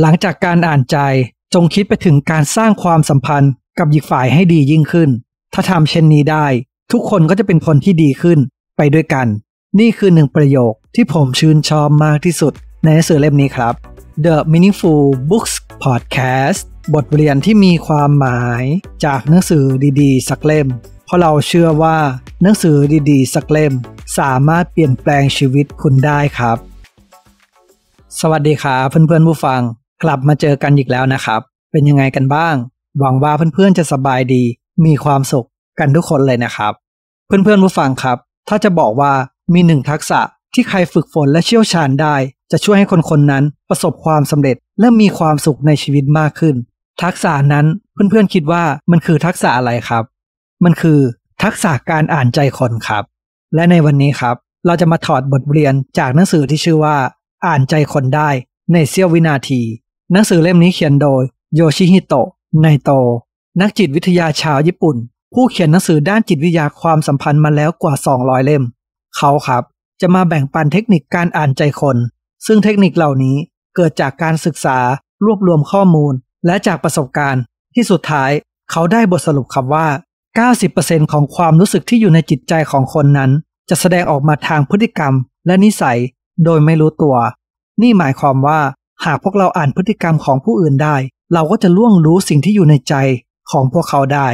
หลังจากการอ่านใจจงคิดไปถึงการสร้างความสัมพันธ์กับอีกฝ่ายให้ดียิ่งขึ้น ถ้าทำเช่นนี้ได้ทุกคนก็จะเป็นคนที่ดีขึ้นไปด้วยกัน นี่คือหนึ่งประโยคที่ผมชื่นชอบมากที่สุดในหนังสือเล่มนี้ครับ The Meaningful Books Podcast บทเรียนที่มีความหมายจากหนังสือดีๆสักเล่ม เพราะเราเชื่อว่า หนังสือดีๆสักเล่มสามารถเปลี่ยนแปลงชีวิตคุณได้ครับ สวัสดีครับเพื่อนๆผู้ฟังกลับมาเจอกันอีกแล้วนะครับ เป็นยังไงกันบ้าง หวังว่าเพื่อนๆจะสบายดี มีความสุขกันทุกคนเลยนะครับ เพื่อนๆผู้ฟังครับ ถ้าจะบอกว่ามีหนึ่งทักษะที่ใครฝึกฝนและเชี่ยวชาญได้ จะช่วยให้คนคนนั้นประสบความสำเร็จ และมีความสุขในชีวิตมากขึ้น ทักษะนั้นเพื่อนๆคิดว่ามันคือทักษะอะไรครับ มันคือทักษะการอ่านใจคนครับ และในวันนี้ครับ เราจะมาถอดบทเรียนจากหนังสือที่ชื่อว่า อ่านใจคนได้ ในเสี้ยววินาทีหนังสือเล่มนี้เขียนโดยโยชิฮิโตะไนโต นักจิตวิทยาชาวญี่ปุ่น ผู้เขียนหนังสือด้านจิตวิทยาความสัมพันธ์มาแล้วกว่า 200 เล่ม เขาครับ จะมาแบ่งปันเทคนิคการอ่านใจคน ซึ่งเทคนิคเหล่านี้เกิดจากการศึกษารวบรวมข้อมูล และจากประสบการณ์ ที่สุดท้ายเขาได้บทสรุปครับว่า 90%ของความรู้สึกที่อยู่ในจิตใจของคนนั้น จะแสดงออกมาทางพฤติกรรมและนิสัย โดยไม่รู้ตัว นี่หมายความว่าหากพวกเราอ่านพฤติกรรมของผู้อื่นได้ เราก็จะล่วงรู้สิ่งที่อยู่ในใจของพวกเขาได้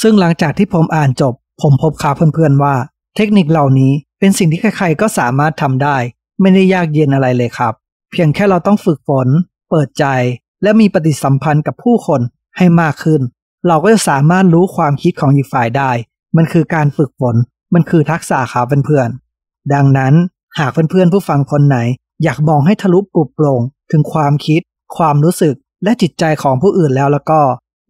ซึ่งหลังจากที่ผมอ่านจบ ผมพบข่าวเพื่อนๆว่า เทคนิคเหล่านี้เป็นสิ่งที่ใครๆก็สามารถทำได้ ไม่ได้ยากเย็นอะไรเลยครับ เพียงแค่เราต้องฝึกฝน เปิดใจและมีปฏิสัมพันธ์กับผู้คนให้มากขึ้น เราก็จะสามารถรู้ความคิดของอีกฝ่ายได้ มันคือการฝึกฝนมันคือทักษะค่ัเพื่อนๆดังนั้นหากเพื่อนๆผู้ฟังคนไหนอยากมองให้ทะลุปลุกปลงถึงความคิด ความรู้สึกและจิตใจของผู้อื่นแล้วแล้วก็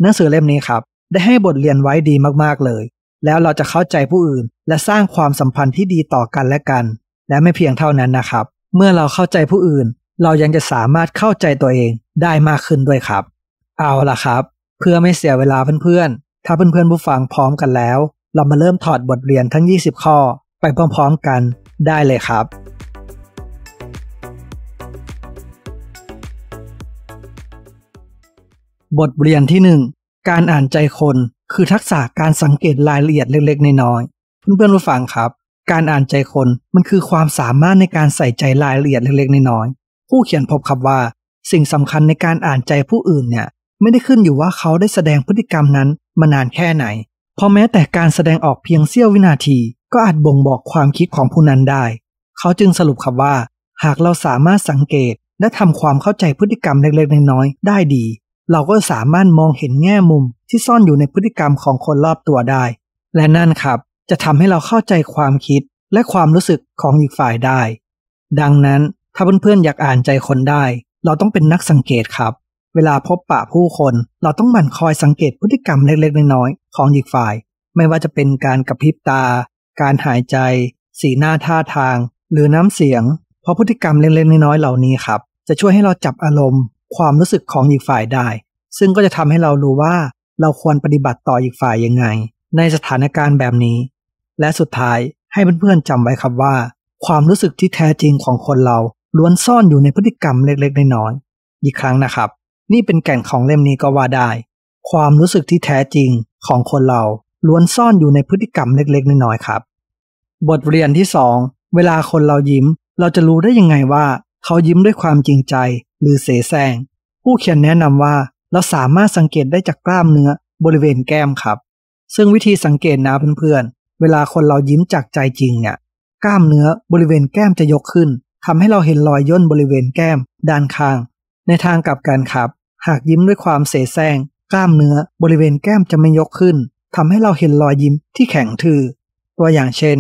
หนังสือเล่มนี้ครับ ได้ให้บทเรียนไว้ดีมากๆเลย แล้วเราจะเข้าใจผู้อื่น และสร้างความสัมพันธ์ที่ดีต่อกันและกัน และไม่เพียงเท่านั้นนะครับ เมื่อเราเข้าใจผู้อื่น เรายังจะสามารถเข้าใจตัวเองได้มากขึ้นด้วยครับ เอาล่ะครับ เพื่อไม่เสียเวลาเพื่อนๆ ถ้าเพื่อนๆผู้ฟังพร้อมกันแล้ว เรามาเริ่มถอดบทเรียนทั้ง 20 ข้อไปพร้อมๆกัน ได้เลยครับบทเรียนที่ 1 การอ่านใจคนคือทักษะการสังเกตรายละเอียดเล็กๆ น้อยๆเพื่อนๆผู้ฟังครับ การอ่านใจคนมันคือความสามารถในการใส่ใจรายละเอียดเล็กๆ น้อยๆผู้เขียนพบครับว่า สิ่งสำคัญในการอ่านใจผู้อื่นเนี่ยไม่ได้ขึ้นอยู่ว่าเขาได้แสดงพฤติกรรมนั้นมานานแค่ไหน พอแม้แต่การแสดงออกเพียงเสี้ยววินาที ก็อาจบ่งบอกความคิดของผู้นั้นได้ เขาจึงสรุปครับว่า หากเราสามารถสังเกตและทำความเข้าใจพฤติกรรมเล็กๆ น้อยๆได้ดีเราก็สามารถมองเห็นแง่มุมที่ซ่อนอยู่ในพฤติกรรมของคนรอบตัวได้ และนั่นครับจะทำให้เราเข้าใจความคิดและความรู้สึกของอีกฝ่ายได้ ดังนั้นถ้าเพื่อนๆอยากอ่านใจคนได้ เราต้องเป็นนักสังเกตครับ เวลาพบปะผู้คน เราต้องหมั่นคอยสังเกตพฤติกรรมเล็กๆน้อยๆของอีกฝ่าย ไม่ว่าจะเป็นการกระพริบตา การหายใจ สีหน้าท่าทาง หรือน้ำเสียง เพราะพฤติกรรมเล็กๆน้อยๆเหล่านี้ครับ จะช่วยให้เราจับอารมณ์ความรู้สึกของอีกฝ่ายได้ ซึ่งก็จะทำให้เรารู้ว่าเราควรปฏิบัติต่ออีกฝ่ายยังไง ในสถานการณ์แบบนี้ และสุดท้ายให้เพื่อนๆจำไว้ครับว่า ความรู้สึกที่แท้จริงของคนเรา ล้วนซ่อนอยู่ในพฤติกรรมเล็กๆน้อยๆอีกครั้งนะครับ นี่เป็นแก่นของเล่มนี้ก็ว่าได้ ความรู้สึกที่แท้จริงของคนเราล้วนซ่อนอยู่ในพฤติกรรมเล็กๆน้อยๆครับบทเรียนที่2เวลาคนเรายิ้ม เราจะรู้ได้ยังไงว่า เขายิ้มด้วยความจริงใจหรือเสแสร้งผู้เขียนแนะนำว่าเราสามารถสังเกตได้จากกล้ามเนื้อบริเวณแก้มครับ ซึ่งวิธีสังเกตนะเพื่อนๆเวลาคนเรายิ้มจากใจจริงเนี่ยกล้ามเนื้อบริเวณแก้มจะยกขึ้น ทำให้เราเห็นรอยย่นบริเวณแก้ม ด้านข้าง ในทางกลับกันครับ หากยิ้มด้วยความเสแสร้งกล้ามเนื้อบริเวณแก้มจะไม่ยกขึ้น ทำให้เราเห็นรอยยิ้มที่แข็งทื่อตัวอย่างเช่น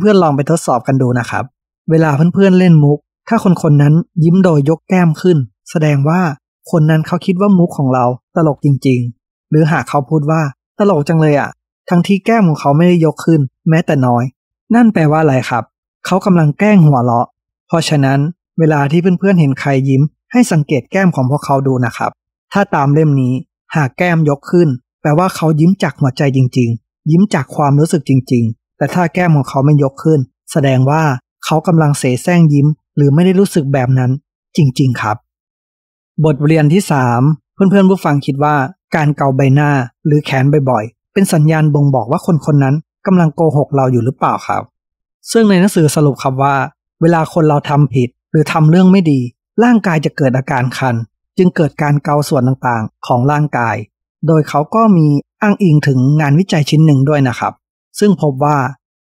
เพื่อนๆลองไปทดสอบกันดูนะครับ เวลาเพื่อนๆเล่นมุกถ้าคนคนนั้นยิ้มโดยยกแก้มขึ้น แสดงว่าคนนั้นเขาคิดว่ามุกของเราตลกจริงๆ หรือหากเขาพูดว่า ตลกจังเลยอะ่ะ ทั้งที่แก้มของเขาไม่ได้ยกขึ้นแม้แต่น้อย นั่นแปลว่าอะไรครับ เขากำลังแกล้งหัวเราะ เพราะฉะนั้น เวลาที่เพื่อนๆเห็นใครยิ้ม ให้สังเกตแก้มของพวกเขาดูนะครับ ถ้าตามเล่มนี้ หากแก้มยกขึ้น แปลว่าเขายิ้มจากหัวใจจริงๆ ยิ้มจากความรู้สึกจริง ๆ แต่ถ้าแก้มของเขาไม่ยกขึ้น แสดงว่าเขากำลังเสแสร้งยิ้มหรือไม่ได้รู้สึกแบบนั้นจริงๆครับ บทเรียนที่3เพื่อนๆผู้ฟังคิดว่าการเกาใบหน้าหรือแขนบ่อยๆเป็นสัญญาณบ่งบอกว่าคนคนนั้นกำลังโกหกเราอยู่หรือเปล่าครับ ซึ่งในหนังสือสรุปครับว่า เวลาคนเราทำผิด หรือทำเรื่องไม่ดี ร่างกายจะเกิดอาการคัน จึงเกิดการเกาส่วนต่างๆ ของร่างกาย โดยเขาก็มีอ้างอิงถึงงานวิจัยชิ้นหนึ่งด้วยนะครับ ซึ่งพบว่า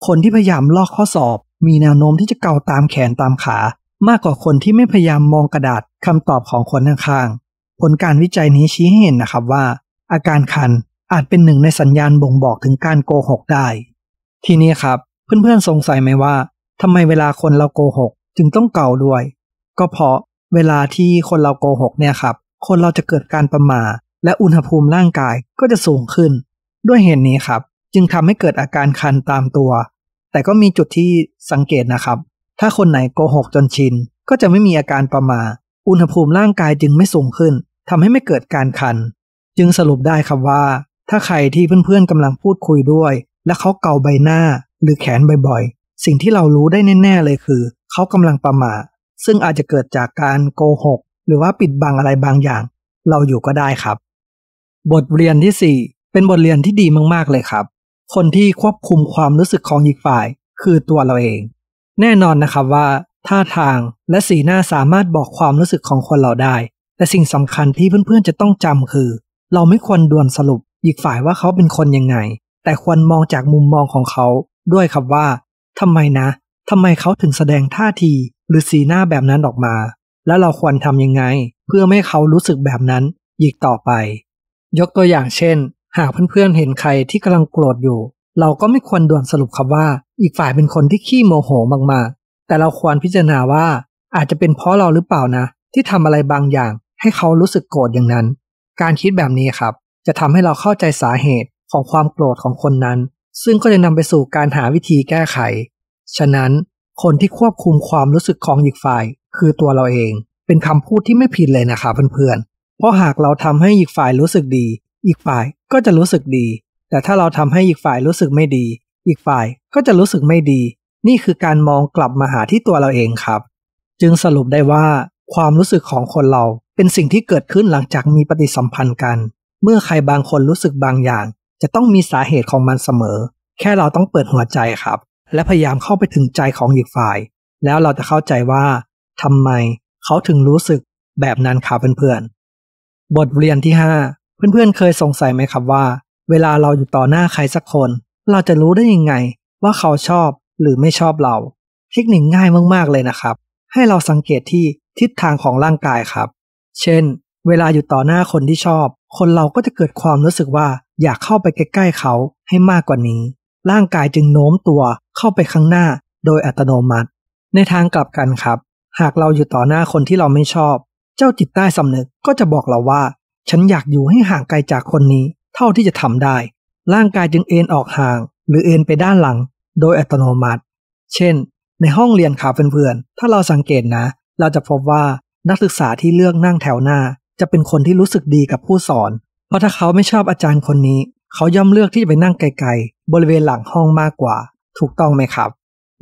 คนที่พยายามลอกข้อสอบมีแนวโน้มที่จะเกาตามแขนตามขามากกว่าคนที่ไม่พยายามมองกระดาษคำตอบของคนข้างๆผลการวิจัยนี้ชี้ให้เห็นนะครับว่าอาการคันอาจเป็นหนึ่งในสัญญาณบ่งบอกถึงการโกหกได้ ทีนี้ครับ เพื่อนๆสงสัยไหมว่าทำไมเวลาคนเราโกหกจึงต้องเก่าด้วย ก็เพราะเวลาที่คนเราโกหกเนี่ยครับ คนเราจะเกิดการประมาและอุณหภูมิร่างกายก็จะสูงขึ้น ด้วยเหตุนี้ครับจึงทำให้เกิดอาการคันตามตัวแต่ก็มีจุดที่สังเกตนะครับ ถ้าคนไหนโกหกจนชิน ก็จะไม่มีอาการประมา อุณหภูมิร่างกายจึงไม่สูงขึ้น ทำให้ไม่เกิดการคัน จึงสรุปได้ครับว่า ถ้าใครที่เพื่อนๆกำลังพูดคุยด้วย และเขาเกาใบหน้าหรือแขนบ่อยๆ สิ่งที่เรารู้ได้แน่ๆเลยคือ เขากำลังประมาซึ่งอาจจะเกิดจากการโกหกหรือว่าปิดบังอะไรบางอย่าง เราอยู่ก็ได้ครับ บทเรียนที่4เป็นบทเรียนที่ดีมากๆเลยครับคนที่ควบคุมความรู้สึกของอีกฝ่ายคือตัวเราเอง แน่นอนนะครับว่า ท่าทางและสีหน้าสามารถบอกความรู้สึกของคนเราได้แต่สิ่งสำคัญที่เพื่อนๆจะต้องจำคือ เราไม่ควรด่วนสรุป อีกฝ่ายว่าเขาเป็นคนยังไง แต่ควรมองจากมุมมองของเขา ด้วยครับว่า ทำไมนะ ทำไมเขาถึงแสดงท่าทีหรือสีหน้าแบบนั้นออกมา แล้วเราควรทํำยังไง เพื่อไม่ให้เขารู้สึกแบบนั้นอีกต่อไป ยกตัวอย่างเช่นหากเพื่อนๆ เห็นใครที่กำลังโกรธอยู่ เราก็ไม่ควรด่วนสรุปครับว่า อีกฝ่ายเป็นคนที่ขี้โมโหมากๆ แต่เราควรพิจารณาว่าอาจจะเป็นเพราะเราหรือเปล่านะ ที่ทำอะไรบางอย่างให้เขารู้สึกโกรธอย่างนั้น การคิดแบบนี้ครับ จะทำให้เราเข้าใจสาเหตุของความโกรธของคนนั้น ซึ่งก็จะนำไปสู่การหาวิธีแก้ไข ฉะนั้นคนที่ควบคุมความรู้สึกของอีกฝ่าย คือตัวเราเอง เป็นคำพูดที่ไม่ผิดเลยนะคะเพื่อนๆเพราะหากเราทำให้อีกฝ่ายรู้สึกดีอีกฝ่ายก็จะรู้สึกดี แต่ถ้าเราทำให้อีกฝ่ายรู้สึกไม่ดี อีกฝ่ายก็จะรู้สึกไม่ดี นี่คือการมองกลับมาหาที่ตัวเราเองครับ จึงสรุปได้ว่าความรู้สึกของคนเราเป็นสิ่งที่เกิดขึ้นหลังจากมีปฏิสัมพันธ์กัน เมื่อใครบางคนรู้สึกบางอย่าง จะต้องมีสาเหตุของมันเสมอ แค่เราต้องเปิดหัวใจครับ และพยายามเข้าไปถึงใจของอีกฝ่าย แล้วเราจะเข้าใจว่าทำไมเขาถึงรู้สึกแบบนั้นครับเพื่อนๆบทเรียนที่5เพื่อนๆ เคยสงสัยไหมครับว่า เวลาเราอยู่ต่อหน้าใครสักคน เราจะรู้ได้ยังไงว่าเขาชอบหรือไม่ชอบเราเทคนิคง่ายมากๆ เลยนะครับ ให้เราสังเกตที่ทิศทางของร่างกายครับ เช่น เวลาอยู่ต่อหน้าคนที่ชอบ คนเราก็จะเกิดความรู้สึกว่าอยากเข้าไปใกล้ๆเขาให้มากกว่านี้ ร่างกายจึงโน้มตัวเข้าไปข้างหน้าโดยอัตโนมัติ ในทางกลับกันครับ หากเราอยู่ต่อหน้าคนที่เราไม่ชอบ เจ้าจิตใต้สำนึกก็จะบอกเราว่าฉันอยากอยู่ให้ห่างไกลจากคนนี้เท่าที่จะทำได้ ร่างกายจึงเอ็นออกห่างหรือเอ็นไปด้านหลัง โดยอัตโนมัติ เช่นในห้องเรียนขาเพื่อนๆ ถ้าเราสังเกตนะ เราจะพบว่านักศึกษาที่เลือกนั่งแถวหน้าจะเป็นคนที่รู้สึกดีกับผู้สอน เพราะถ้าเขาไม่ชอบอาจารย์คนนี้ เขาย่อมเลือกที่จะไปนั่งไกลๆบริเวณหลังห้องมากกว่า ถูกต้องไหมครับ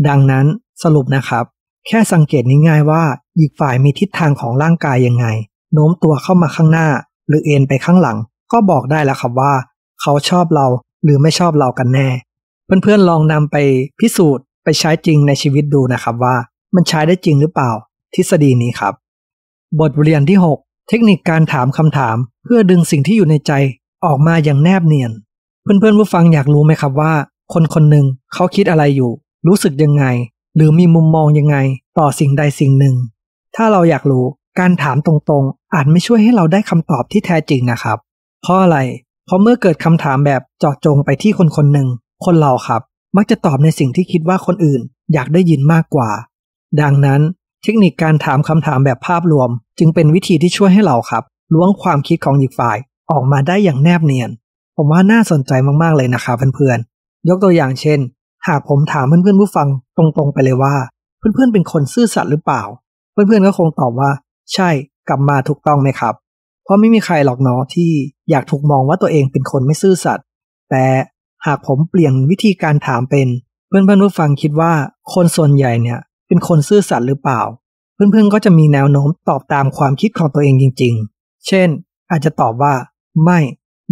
ดังนั้นสรุปนะครับ แค่สังเกตง่ายๆว่า อีกฝ่ายมีทิศทางของร่างกายยังไง โน้มตัวเข้ามาข้างหน้าหรือเอ็นไปข้างหลังก็บอกได้แล้วครับว่า เขาชอบเราหรือไม่ชอบเรากันแน่ เพื่อนๆลองนำไปพิสูจน์ไปใช้จริงในชีวิตดูนะครับว่า มันใช้ได้จริงหรือเปล่า ทฤษฎีนี้ครับ บทเรียนที่ 6 เทคนิคการถามคำถามเพื่อดึงสิ่งที่อยู่ในใจออกมาอย่างแนบเนียน เพื่อนๆผู้ฟังอยากรู้ไหมครับว่า คนคนหนึ่งเขาคิดอะไรอยู่ รู้สึกยังไงหรือมีมุมมองยังไงต่อสิ่งใดสิ่งหนึ่ง ถ้าเราอยากรู้การถามตรง ๆ อาจไม่ช่วยให้เราได้คำตอบที่แท้จริงนะครับ เพราะอะไร เพราะเมื่อเกิดคำถามแบบเจาะจงไปที่คนคนหนึ่งคนเราครับ มักจะตอบในสิ่งที่คิดว่าคนอื่น อยากได้ยินมากกว่า ดังนั้นเทคนิคการถามคำถามแบบภาพรวมจึงเป็นวิธีที่ช่วยให้เราครับล้วงความคิดของอีกฝ่าย ออกมาได้อย่างแนบเนียน ผมว่าน่าสนใจมากๆ เลยนะครับเพื่อนๆ ยกตัวอย่างเช่น หากผมถามเพื่อนๆผู้ฟัง ตรงๆ ไปเลยว่า เพื่อนๆเป็นคนซื่อสัตย์หรือเปล่า เพื่อนๆก็คงตอบว่าใช่กลับมาถูกต้องไหมครับ เพราะไม่มีใครหรอกเนาะที่อยากถูกมองว่าตัวเองเป็นคนไม่ซื่อสัตย์แต่หากผมเปลี่ยนวิธีการถามเป็น เพื่อนเพื่อนผู้ฟังคิดว่าคนส่วนใหญ่เนี่ย เป็นคนซื่อสัตย์หรือเปล่าเพื่อนเพื่อนก็จะมีแนวโน้มตอบตามความคิดของตัวเองจริง ๆ เช่น อาจจะตอบว่าไม่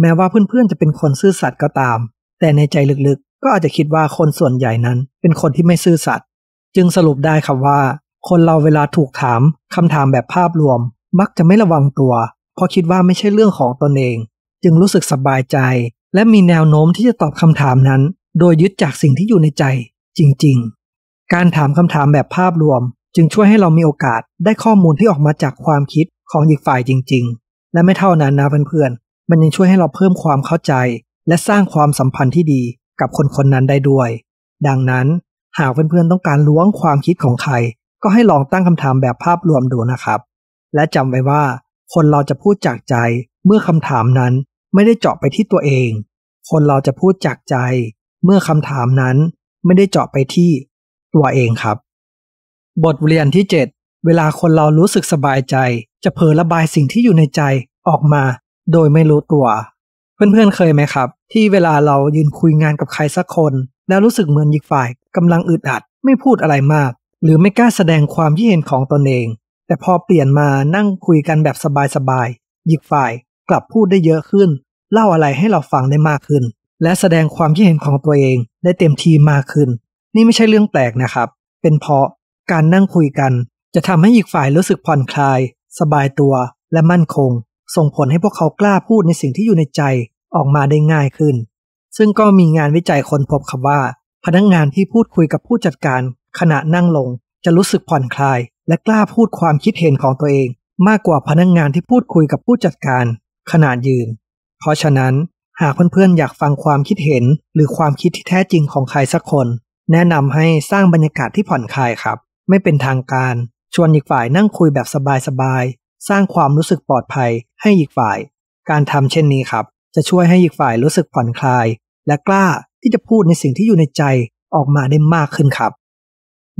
แม้ว่าเพื่อนๆ จะเป็นคนซื่อสัตย์ก็ตาม แต่ในใจลึกๆก็อาจจะคิดว่าคนส่วนใหญ่นั้น เป็นคนที่ไม่ซื่อสัตย์จึงสรุปได้ครับว่าคนเราเวลาถูกถามคำถามแบบภาพรวม มักจะไม่ระวังตัวเพราะคิดว่าไม่ใช่เรื่องของตนเอง จึงรู้สึกสบายใจ และมีแนวโน้มที่จะตอบคำถามนั้น โดยยึดจากสิ่งที่อยู่ในใจ จริงๆ การถามคำถามแบบภาพรวม จึงช่วยให้เรามีโอกาสได้ข้อมูลที่ออกมาจากความคิดของอีกฝ่ายจริงๆ และไม่เท่านั้นนะเพื่อนๆมันยังช่วยให้เราเพิ่มความเข้าใจ และสร้างความสัมพันธ์ที่ดี กับคนคนนั้นได้ด้วย ดังนั้นหากเพื่อนๆต้องการล้วงความคิดของใครก็ให้ลองตั้งคำถามแบบภาพรวมดูนะครับ และจำไว้ว่าคนเราจะพูดจากใจ เมื่อคำถามนั้น ไม่ได้เจาะไปที่ตัวเอง คนเราจะพูดจากใจ เมื่อคำถามนั้นไม่ได้เจาะไปที่ตัวเองครับ บทเรียนที่7เวลาคนเรารู้สึกสบายใจ จะเผยระบายสิ่งที่อยู่ในใจออกมา โดยไม่รู้ตัว เพื่อนๆเเคยไหมครับ ที่เวลาเรายืนคุยงานกับใครสักคน แล้วรู้สึกเหมือนอีกฝ่ายกำลังอึดอัดไม่พูดอะไรมากหรือไม่กล้าแสดงความที่เห็นของตนเอง แต่พอเปลี่ยนมานั่งคุยกันแบบสบายๆ อีกฝ่าย กลับพูดได้เยอะขึ้น เล่าอะไรให้เราฟังได้มากขึ้น และแสดงความที่เห็นของตัวเอง ได้เต็มที่มากขึ้น นี่ไม่ใช่เรื่องแปลกนะครับ เป็นเพราะการนั่งคุยกัน จะทำให้อีกฝ่ายรู้สึกผ่อนคลาย สบายตัวและมั่นคง ส่งผลให้พวกเขากล้าพูดในสิ่งที่อยู่ในใจออกมาได้ง่ายขึ้น ซึ่งก็มีงานวิจัยคนพบครับว่า พนักงงานที่พูดคุยกับผู้จัดการขณะนั่งลงจะรู้สึกผ่อนคลาย และกล้าพูดความคิดเห็นของตัวเอง มากกว่าพนักงงานที่พูดคุยกับผู้จัดการขณะยืน เพราะฉะนั้น หากเพื่อนๆ อยากฟังความคิดเห็นหรือความคิดที่แท้จริงของใครสักคน แนะนำให้สร้างบรรยากาศที่ผ่อนคลายครับ ไม่เป็นทางการ ชวนอีกฝ่ายนั่งคุยแบบสบายๆ สร้างความรู้สึกปลอดภัยให้อีกฝ่าย การทำเช่นนี้ครับ จะช่วยให้อีกฝ่ายรู้สึกผ่อนคลาย และกล้าที่จะพูดในสิ่งที่อยู่ในใจออกมาได้มากขึ้นครับ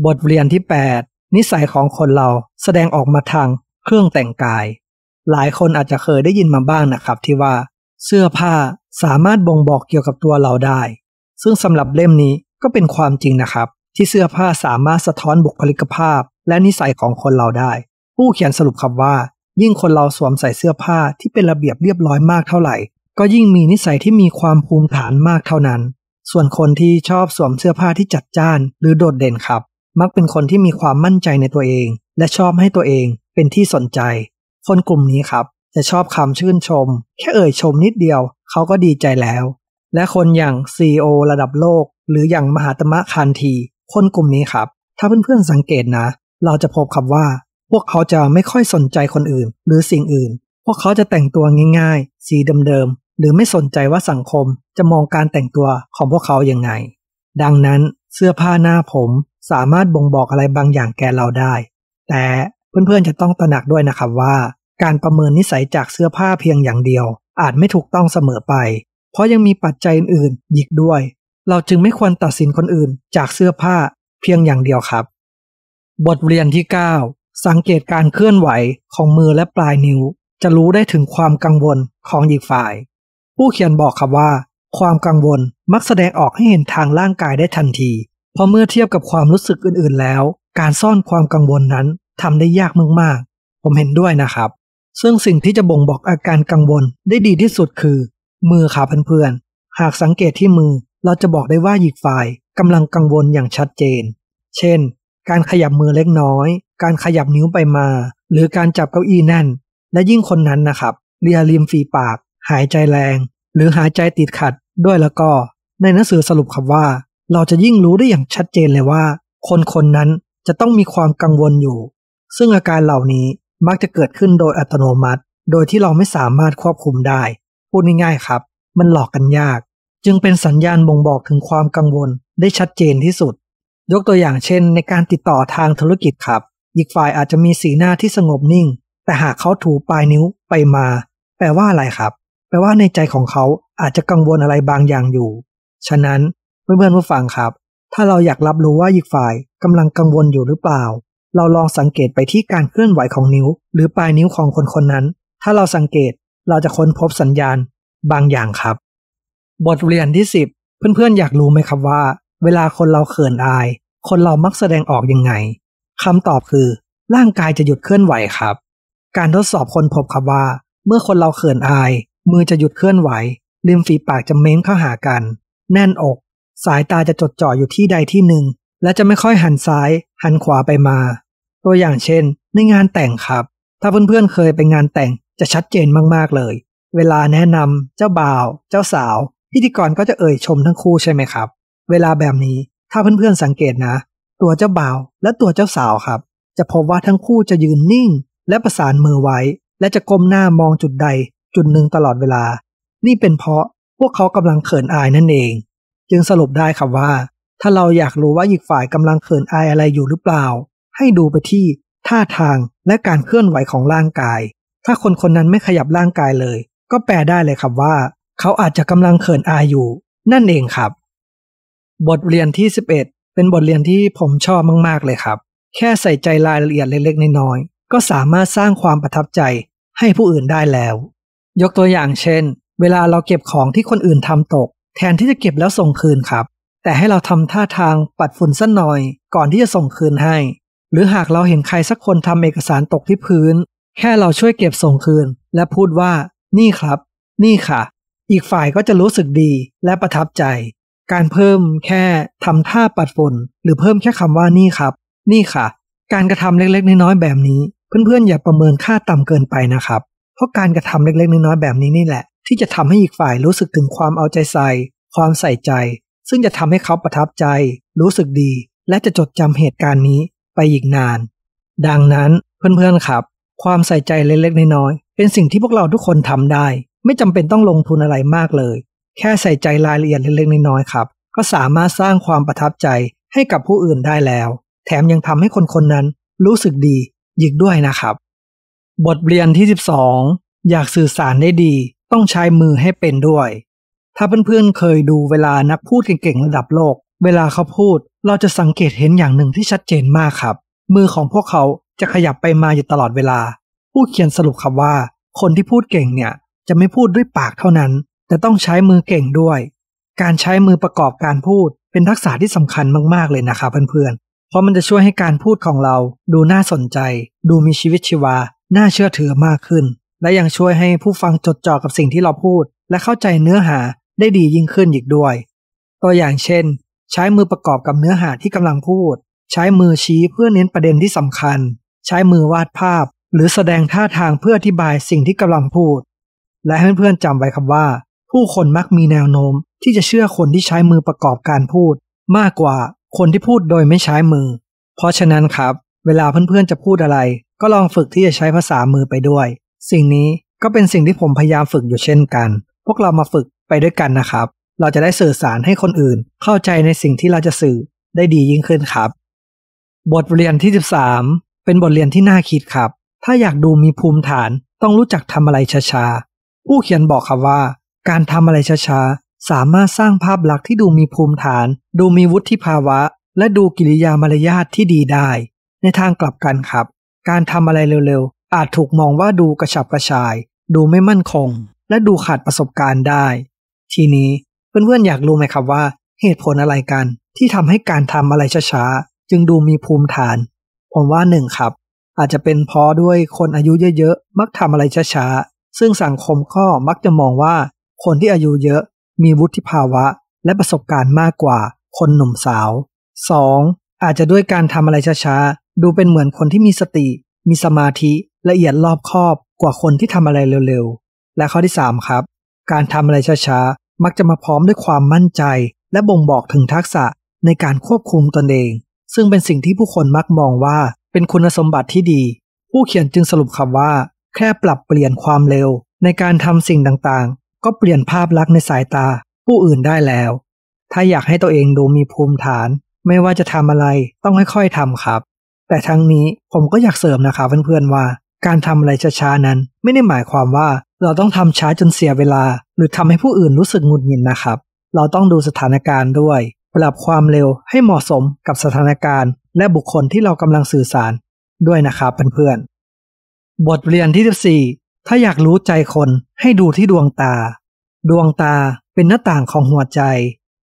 บทเรียนที่ 8 นิสัยของคนเราแสดงออกมาทางเครื่องแต่งกาย หลายคนอาจจะเคยได้ยินมาบ้างนะครับที่ว่า เสื้อผ้าสามารถบ่งบอกเกี่ยวกับตัวเราได้ ซึ่งสำหรับเล่มนี้ก็เป็นความจริงนะครับ ที่เสื้อผ้าสามารถสะท้อนบุคลิกภาพและนิสัยของคนเราได้ ผู้เขียนสรุปครับว่า ยิ่งคนเราสวมใส่เสื้อผ้าที่เป็นระเบียบเรียบร้อยมากเท่าไหร่ ก็ยิ่งมีนิสัยที่มีความภูมิฐานมากเท่านั้น ส่วนคนที่ชอบสวมเสื้อผ้าที่จัดจ้าน หรือโดดเด่นครับมักเป็นคนที่มีความมั่นใจในตัวเอง และชอบให้ตัวเองเป็นที่สนใจ คนกลุ่มนี้ครับ จะชอบคำชื่นชม แค่เอ่ยชมนิดเดียว เขาก็ดีใจแล้ว และคนอย่าง c e อระดับโลก หรืออย่างมหาตมะคานทีคนกลุ่มนี้ครับ ถ้าเพื่อนๆสังเกตนะ เราจะพบคำว่า พวกเขาจะไม่ค่อยสนใจคนอื่น หรือสิ่งอื่น พวกเขาจะแต่งตัวง่าย ๆ สีเดิมๆหรือไม่สนใจว่าสังคมจะมองการแต่งตัวของพวกเขาอย่างไง ดังนั้นเสื้อผ้าหน้าผมสามารถบ่งบอกอะไรบางอย่างแก่เราได้ แต่เพื่อนๆจะต้องตระหนักด้วยนะครับว่าการประเมินนิสัยจากเสื้อผ้าเพียงอย่างเดียว อาจไม่ถูกต้องเสมอไป เพราะยังมีปัจจัยอื่นๆอีกด้วย เราจึงไม่ควรตัดสินคนอื่นจากเสื้อผ้าเพียงอย่างเดียวครับ บทเรียนที่ 9 สังเกตการเคลื่อนไหวของมือและปลายนิ้ว จะรู้ได้ถึงความกังวลของอีกฝ่าย ผู้เขียนบอกครับว่า ความกังวลมักแสดงออกให้เห็นทางร่างกายได้ทันทีพราะเมื่อเทียบกับความรู้สึกอื่นๆแล้ว การซ่อนความกังวลนั้นทำได้ยากมากๆ ผมเห็นด้วยนะครับ ซึ่งสิ่งที่จะบ่งบอกอาการกังวลได้ดีที่สุดคือ มือขาเพื่อนๆหากสังเกตที่มือเราจะบอกได้ว่าอีกฝ่ายกำลังกังวลอย่างชัดเจน เช่น การขยับมือเล็กน้อย การขยับนิ้วไปมา หรือการจับเก้าอี้แน่น และยิ่งคนนั้นนะครับเรียริมฝีปาก หายใจแรง หรือหายใจติดขัดด้วยแล้วก็ ในหนังสือสรุปคำว่าเราจะยิ่งรู้ได้อย่างชัดเจนเลยว่า คนคนนั้นจะต้องมีความกังวลอยู่ ซึ่งอาการเหล่านี้มักจะเกิดขึ้นโดยอัตโนมัติ โดยที่เราไม่สามารถควบคุมได้ พูดง่ายๆครับ มันหลอกกันยาก จึงเป็นสัญญาณบ่งบอกถึงความกังวล ได้ชัดเจนที่สุด ยกตัวอย่างเช่นในการติดต่อทางธุรกิจครับ อีกฝ่ายอาจจะมีสีหน้าที่สงบนิ่ง แต่หากเขาถูปลายนิ้วไปมา แปลว่าอะไรครับ แปลว่าในใจของเขาอาจจะกังวลอะไรบางอย่างอยู่ฉะนั้นเพื่อนๆผู้ฟังครับ ถ้าเราอยากรับรู้ว่าอีกฝ่ายกำลังกังวลอยู่หรือเปล่า เราลองสังเกตไปที่การเคลื่อนไหวของนิ้ว หรือปลายนิ้วของคนคนนั้น ถ้าเราสังเกต เราจะค้นพบสัญญาณ บางอย่างครับ บทเรียนที่ 10 เพื่อนๆ อยากรู้ไหมครับว่า เวลาคนเราเขินอาย คนเรามักแสดงออกยังไงคำตอบคือร่างกายจะหยุดเคลื่อนไหวครับ การทดสอบคนพบครับว่า เมื่อคนเราเขินอาย มือจะหยุดเคลื่อนไหวริมฝีปากจะเม้มเข้าหากัน แน่นอกสายตาจะจดจ่ออยู่ที่ใดที่หนึ่ง และจะไม่ค่อยหันซ้ายหันขวาไปมา ตัวอย่างเช่น ในงานแต่งครับ ถ้าเพื่อนๆเคยไปงานแต่งจะชัดเจนมากๆเลย เวลาแนะนำ เจ้าบ่าว เจ้าสาว พิธีกรก็จะเอ่ยชมทั้งคู่ใช่ไหมครับ เวลาแบบนี้ถ้าเพื่อนๆสังเกตนะ ตัวเจ้าบ่าว และตัวเจ้าสาวครับ จะพบว่าทั้งคู่จะยืนนิ่ง และประสานมือไว้ และจะก้มหน้ามองจุดใด จุดหนึ่งตลอดเวลา นี่เป็นเพราะพวกเขากำลังเขินอายนั่นเองจึงสรุปได้ครับว่า ถ้าเราอยากรู้ว่าอีกฝ่ายกำลังเขินอายอะไรอยู่หรือเปล่า ให้ดูไปที่ท่าทางและการเคลื่อนไหวของร่างกาย ถ้าคนคนนั้นไม่ขยับร่างกายเลย ก็แปลได้เลยครับว่า เขาอาจจะกำลังเขินอายอยู่ นั่นเองครับ บทเรียนที่ 11 เป็นบทเรียนที่ผมชอบมากๆเลยครับ แค่ใส่ใจรายละเอียดเล็กๆน้อยๆก็สามารถสร้างความประทับใจให้ผู้อื่นได้แล้ว ยกตัวอย่างเช่น เวลาเราเก็บของที่คนอื่นทำตกแทนที่จะเก็บแล้วส่งคืนครับ แต่ให้เราทำท่าทางปัดฝุ่นสักหน่อยก่อนที่จะส่งคืนให้ หรือหากเราเห็นใครสักคนทำเอกสารตกที่พื้น แค่เราช่วยเก็บส่งคืน และพูดว่า นี่ครับ นี่ค่ะ อีกฝ่ายก็จะรู้สึกดี และประทับใจ การเพิ่มแค่ทำท่าปัดฝุ่นหรือเพิ่มแค่คำว่านี่ครับ นี่ค่ะ การกระทำเล็กๆ น้อยๆแบบนี้ เพื่อนๆอย่าประเมินค่าต่ำเกินไปนะครับ เพราะการกระทำเล็กๆน้อยๆแบบนี้นี่แหละที่จะทำให้อีกฝ่ายรู้สึกถึงความเอาใจใส่ ความใส่ใจ ซึ่งจะทำให้เขาประทับใจรู้สึกดี และจะจดจำเหตุการณ์นี้ไปอีกนาน ดังนั้นเพื่อนๆครับ ความใส่ใจเล็กๆ น้อยๆเป็นสิ่งที่พวกเราทุกคนทำได้ ไม่จำเป็นต้องลงทุนอะไรมากเลย แค่ใส่ใจรายละเอียดเล็กๆน้อยๆครับ ก็สามารถสร้างความประทับใจให้กับผู้อื่นได้แล้ว แถมยังทำให้คนคนนั้น รู้สึกดีอีกด้วยนะครับ บทเรียนที่ 12 อยากสื่อสารได้ดีต้องใช้มือให้เป็นด้วย ถ้าเพื่อนๆ เคยดูเวลานักพูดเก่งๆระดับโลก เวลาเขาพูดเราจะสังเกตเห็นอย่างหนึ่งที่ชัดเจนมากครับ มือของพวกเขาจะขยับไปมาอยู่ตลอดเวลาผู้เขียนสรุปครับว่า คนที่พูดเก่งเนี่ย จะไม่พูดด้วยปากเท่านั้น แต่ต้องใช้มือเก่งด้วย การใช้มือประกอบการพูดเป็นทักษะที่สำคัญมากๆ เลยนะครับเพื่อนๆ เพราะมันจะช่วยให้การพูดของเราดูน่าสนใจ ดูมีชีวิตชีวา น่าเชื่อถือมากขึ้นและยังช่วยให้ผู้ฟังจดจ่อกับสิ่งที่เราพูด และเข้าใจเนื้อหาได้ดียิ่งขึ้นอีกด้วย ตัวอย่างเช่น ใช้มือประกอบกับเนื้อหาที่กำลังพูด ใช้มือชี้เพื่อเน้นประเด็นที่สำคัญ ใช้มือวาดภาพ หรือแสดงท่าทางเพื่ออธิบายสิ่งที่กำลังพูด และให้เพื่อนๆจำไว้ครับว่า ผู้คนมักมีแนวโน้ม ที่จะเชื่อคนที่ใช้มือประกอบการพูด มากกว่าคนที่พูดโดยไม่ใช้มือ เพราะฉะนั้นครับเวลาเพื่อนๆจะพูดอะไร ก็ลองฝึกที่จะใช้ภาษามือไปด้วยสิ่งนี้ก็เป็นสิ่งที่ผมพยายามฝึกอยู่เช่นกัน พวกเรามาฝึกไปด้วยกันนะครับ เราจะได้สื่อสารให้คนอื่น เข้าใจในสิ่งที่เราจะสื่อได้ดียิ่งขึ้นครับ บทเรียนที่ 13 เป็นบทเรียนที่น่าคิดครับ ถ้าอยากดูมีภูมิฐาน ต้องรู้จักทำอะไรช้าๆผู้เขียนบอกครับว่า การทำอะไรช้าๆสามารถสร้างภาพลักษณ์ที่ดูมีภูมิฐาน ดูมีวุฒิภาวะ และดูกิริยามารยาทที่ดีได้ ในทางกลับกันครับ การทำอะไรเร็วอาจถูกมองว่าดูกระฉับกระชาย ดูไม่มั่นคง และดูขาดประสบการณ์ได้ ทีนี้เพื่อนๆอยากรู้ไหมครับว่า เหตุผลอะไรกัน ที่ทำให้การทำอะไรช้าๆจึงดูมีภูมิฐาน ผมว่าหนึ่งครับ อาจจะเป็นเพราะด้วยคนอายุเยอะๆ มักทำอะไรช้าๆ ซึ่งสังคมก็มักจะมองว่าคนที่อายุเยอะ มีวุฒิภาวะและประสบการณ์มากกว่า คนหนุ่มสาว 2. อาจจะด้วยการทำอะไรช้าๆดูเป็นเหมือนคนที่มีสติ มีสมาธิละเอียดรอบคอบกว่าคนที่ทำอะไรเร็วๆ และข้อที่3ครับ การทำอะไรช้าๆมักจะมาพร้อมด้วยความมั่นใจ และบ่งบอกถึงทักษะในการควบคุมตนเอง ซึ่งเป็นสิ่งที่ผู้คนมักมองว่าเป็นคุณสมบัติที่ดี ผู้เขียนจึงสรุปคำว่าแค่ปรับเปลี่ยนความเร็ว ในการทำสิ่งต่างๆ ก็เปลี่ยนภาพลักษณ์ในสายตาผู้อื่นได้แล้ว ถ้าอยากให้ตัวเองดูมีภูมิฐาน ไม่ว่าจะทำอะไร ต้องค่อยๆทำครับ แต่ทั้งนี้ผมก็อยากเสริมนะคะเพื่อนๆว่าการทำอะไรช้าๆนั้นไม่ได้หมายความว่าเราต้องทำช้าจนเสียเวลา หรือทำให้ผู้อื่นรู้สึกหงุดหงิดนะครับ เราต้องดูสถานการณ์ด้วย ปรับความเร็วให้เหมาะสมกับสถานการณ์ และบุคคลที่เรากำลังสื่อสารด้วยนะครับเพื่อนๆบทเรียนที่14ถ้าอยากรู้ใจคนให้ดูที่ดวงตา ดวงตาเป็นหน้าต่างของหัวใจ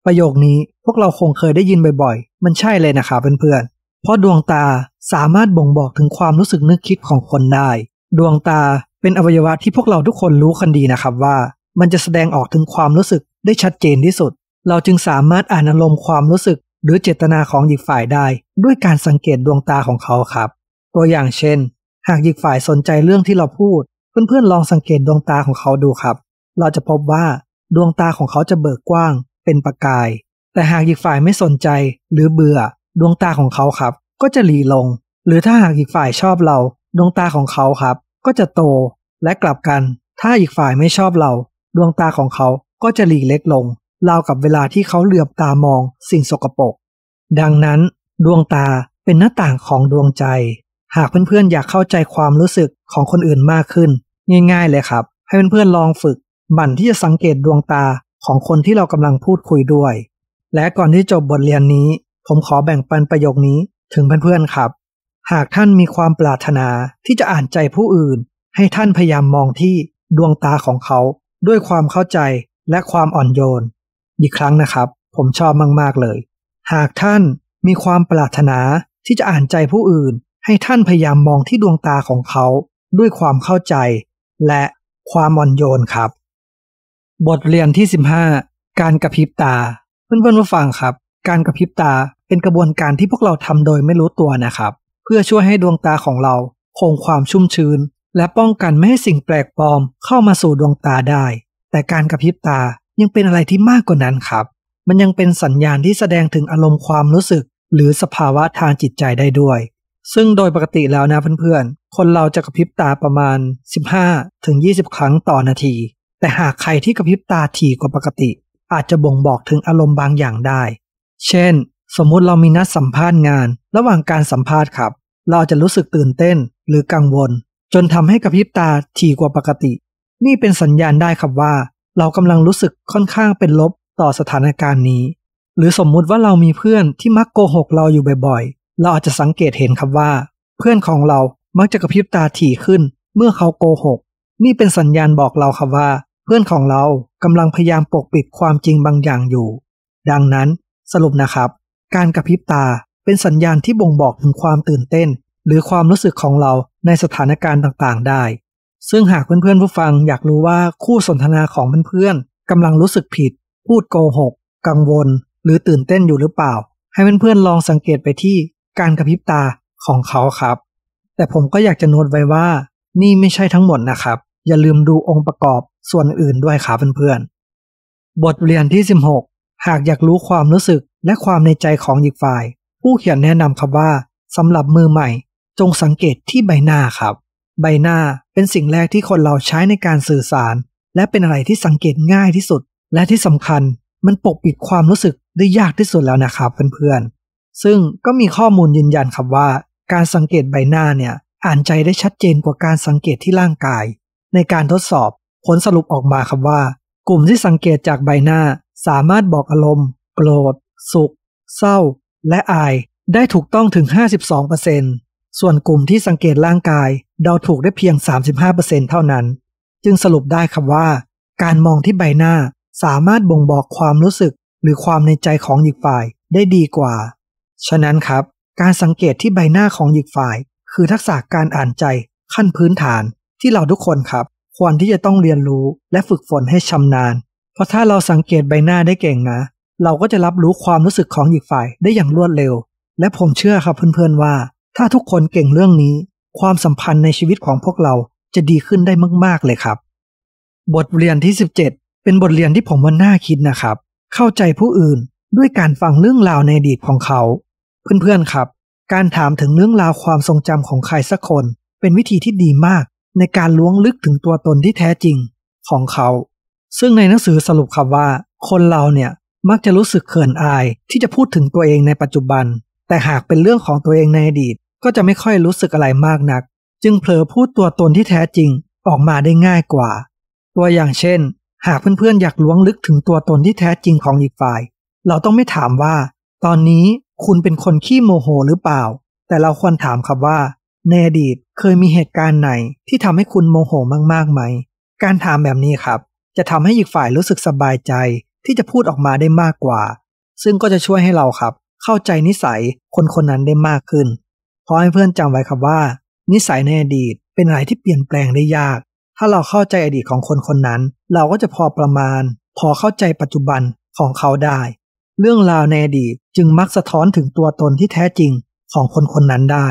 ประโยคนี้พวกเราคงเคยได้ยินบ่อย ๆ มันใช่เลยนะครับเพื่อนๆเพราะดวงตาสามารถบ่งบอกถึงความรู้สึกนึกคิดของคนได้ ดวงตาเป็นอวัยวะที่พวกเราทุกคนรู้กันดีนะครับว่า มันจะแสดงออกถึงความรู้สึกได้ชัดเจนที่สุด เราจึงสามารถอ่านอารมณ์ความรู้สึกหรือเจตนาของอีกฝ่ายได้ ด้วยการสังเกตดวงตาของเขาครับ ตัวอย่างเช่น หากอีกฝ่ายสนใจเรื่องที่เราพูดเพื่อนๆลองสังเกตดวงตาของเขาดูครับ เราจะพบว่าดวงตาของเขาจะเบิกกว้าง เป็นประกาย แต่หากอีกฝ่ายไม่สนใจหรือเบื่อดวงตาของเขาครับ ก็จะหลีลง หรือถ้าหากอีกฝ่ายชอบเรา ดวงตาของเขาครับ ก็จะโตและกลับกัน ถ้าอีกฝ่ายไม่ชอบเรา ดวงตาของเขาก็จะหลีเล็กลงราวกับเวลาที่เขาเหลือบตามองสิ่งสกปรกดังนั้นดวงตาเป็นหน้าต่างของดวงใจ หากเพื่อนๆอยากเข้าใจความรู้สึกของคนอื่นมากขึ้น ง่ายๆเลยครับ ให้เพื่อนๆลองฝึก หมั่นที่จะสังเกตดวงตาของคนที่เรากำลังพูดคุยด้วย และก่อนที่จบบทเรียนนี้ผมขอแบ่งปันประโยคนี้ถึงเพื่อนๆครับ หากท่านมีความปรารถนาที่จะอ่านใจผู้อื่น ให้ท่านพยายามมองที่ดวงตาของเขา ด้วยความเข้าใจและความอ่อนโยน อีกครั้งนะครับ ผมชอบมากๆเลย หากท่านมีความปรารถนาที่จะอ่านใจผู้อื่น ให้ท่านพยายามมองที่ดวงตาของเขา ด้วยความเข้าใจและความอ่อนโยนครับ บทเรียนที่15 การกระพริบตา เพื่อนๆผู้ฟังครับการกระพริบตาเป็นกระบวนการที่พวกเราทำโดยไม่รู้ตัวนะครับ เพื่อช่วยให้ดวงตาของเราคงความชุ่มชื้น และป้องกันไม่ให้สิ่งแปลกปลอมเข้ามาสู่ดวงตาได้ แต่การกระพริบตายังเป็นอะไรที่มากกว่านั้นครับ มันยังเป็นสัญญาณที่แสดงถึงอารมณ์ความรู้สึก หรือสภาวะทางจิตใจได้ด้วย ซึ่งโดยปกติแล้วนะเพื่อนๆคนเราจะกระพริบตาประมาณ 15-20ถึงครั้งต่อนาที แต่หากใครที่กระพริบตาถี่กว่าปกติ อาจจะบ่งบอกถึงอารมณ์บางอย่างได้เช่นสมมุติเรามีนัดสัมภาษณ์งาน ระหว่างการสัมภาษณ์ครับ เราจะรู้สึกตื่นเต้นหรือกังวล จนทำให้กระพริบตาถี่กว่าปกติ นี่เป็นสัญญาณได้ครับว่า เรากำลังรู้สึกค่อนข้างเป็นลบต่อสถานการณ์นี้ หรือสมมุติว่าเรามีเพื่อนที่มักโกหกเราอยู่บ่อยๆเราอาจจะสังเกตเห็นครับว่า เพื่อนของเรามักจะกระพริบตาถี่ขึ้น เมื่อเขาโกหกนี่เป็นสัญญาณบอกเราครับว่า เพื่อนของเรากำลังพยายามปกปิดความจริงบางอย่างอยู่ ดังนั้นสรุปนะครับการกระพริบตาเป็นสัญญาณที่บ่งบอกถึงความตื่นเต้น หรือความรู้สึกของเราในสถานการณ์ต่างๆได้ ซึ่งหากเพื่อนๆผู้ฟังอยากรู้ว่าคู่สนทนาของเพื่อนๆกำลังรู้สึกผิด พูดโกหกกังวล หรือตื่นเต้นอยู่หรือเปล่า ให้เพื่อนๆลองสังเกตไปที่การกระพริบตาของเขาครับ แต่ผมก็อยากจะโน้ตไว้ว่านี่ไม่ใช่ทั้งหมดนะครับ อย่าลืมดูองค์ประกอบส่วนอื่นด้วยครับเพื่อนๆ บทเรียนที่ 16หากอยากรู้ความรู้สึกและความในใจของอีกฝ่าย ผู้เขียนแนะนำครับว่าสำหรับมือใหม่ จงสังเกตที่ใบหน้าครับ ใบหน้าเป็นสิ่งแรกที่คนเราใช้ในการสื่อสาร และเป็นอะไรที่สังเกตง่ายที่สุด และที่สำคัญ มันปกปิดความรู้สึกได้ยากที่สุดแล้วนะครับ เพื่อนๆซึ่งก็มีข้อมูลยืนยันครับว่า การสังเกตใบหน้าเนี่ยอ่านใจได้ชัดเจนกว่าการสังเกตที่ร่างกาย ในการทดสอบ ผลสรุปออกมาครับว่ากลุ่มที่สังเกตจากใบหน้าสามารถบอกอารมณ์โกรธสุข เศร้า และอายได้ถูกต้องถึง 52%ส่วนกลุ่มที่สังเกตร่างกายเดาถูกได้เพียง 35%เท่านั้น จึงสรุปได้ครับว่าการมองที่ใบหน้าสามารถบ่งบอกความรู้สึกหรือความในใจของอีกฝ่ายได้ดีกว่า ฉะนั้นครับ การสังเกตที่ใบหน้าของอีกฝ่ายคือทักษะการอ่านใจขั้นพื้นฐานที่เราทุกคนครับควรที่จะต้องเรียนรู้และฝึกฝนให้ชำนาญ เพราะถ้าเราสังเกตใบหน้าได้เก่งนะ เราก็จะรับรู้ความรู้สึกของอีกฝ่ายได้อย่างรวดเร็ว และผมเชื่อครับเพื่อนๆว่า ถ้าทุกคนเก่งเรื่องนี้ ความสัมพันธ์ในชีวิตของพวกเราจะดีขึ้นได้มากๆเลยครับ บทเรียนที่ 17 เป็นบทเรียนที่ผมว่าน่าคิดนะครับ เข้าใจผู้อื่น ด้วยการฟังเรื่องราวในอดีตของเขาเพื่อนๆครับ การถามถึงเรื่องราวความทรงจำของใครสักคน เป็นวิธีที่ดีมากในการล้วงลึกถึงตัวตนที่แท้จริงของเขา ซึ่งในหนังสือสรุปครับว่า คนเราเนี่ยมักจะรู้สึกเขินอายที่จะพูดถึงตัวเองในปัจจุบัน แต่หากเป็นเรื่องของตัวเอง ในอดีตก็จะไม่ค่อยรู้สึกอะไรมากนัก จึงเผลอพูดตัวตนที่แท้จริงออกมาได้ง่ายกว่า ตัวอย่างเช่น หากเพื่อนๆอยากล้วงลึกถึงตัวตนที่แท้จริงของอีกฝ่าย เราต้องไม่ถามว่า ตอนนี้คุณเป็นคนขี้โมโหหรือเปล่า แต่เราควรถามครับว่าในอดีตเคยมีเหตุการณ์ไหนที่ทำให้คุณโมโหมากๆไหม การถามแบบนี้ครับ จะทำให้อีกฝ่ายรู้สึกสบายใจที่จะพูดออกมาได้มากกว่า ซึ่งก็จะช่วยให้เราครับ เข้าใจนิสัยคนคนนั้นได้มากขึ้นเพราะให้เพื่อนจำไว้ครับว่า นิสัยในอดีตเป็นอะไรที่เปลี่ยนแปลงได้ยาก ถ้าเราเข้าใจอดีตของคนคนนั้น เราก็จะพอประมาณ พอเข้าใจปัจจุบันของเขาได้ เรื่องราวในอดีตจึงมักสะท้อนถึงตัวตนที่แท้จริงของคนคนนั้นได้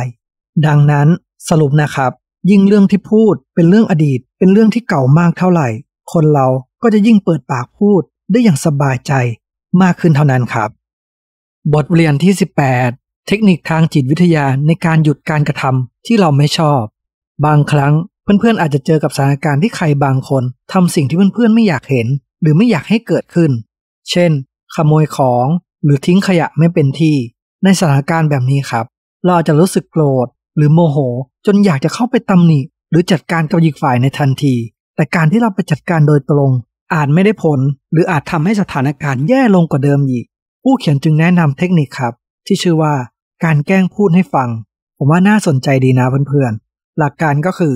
ดังนั้นสรุปนะครับ ยิ่งเรื่องที่พูดเป็นเรื่องอดีตเป็นเรื่องที่เก่ามากเท่าไหร่ คนเราก็จะยิ่งเปิดปากพูดได้อย่างสบายใจมากขึ้นเท่านั้นครับ บทเรียนที่ 18 เทคนิคทางจิตวิทยาในการหยุดการกระทำที่เราไม่ชอบ บางครั้งเพื่อนๆอาจจะเจอกับสถานการณ์ที่ใครบางคน ทำสิ่งที่เพื่อนๆไม่อยากเห็น หรือไม่อยากให้เกิดขึ้น เช่น ขโมยของหรือทิ้งขยะไม่เป็นที่ ในสถานการณ์แบบนี้ครับ เราอาจจะรู้สึกโกรธหรือโมโห จนอยากจะเข้าไปตำหนิหรือจัดการกับอีกฝ่ายในทันที แต่การที่เราไปจัดการโดยตรงอาจไม่ได้ผล หรืออาจทำให้สถานการณ์แย่ลงกว่าเดิมอีก ผู้เขียนจึงแนะนำเทคนิคครับ ที่ชื่อว่าการแกล้งพูดให้ฟัง ผมว่าน่าสนใจดีนะเพื่อนๆหลักการก็คือ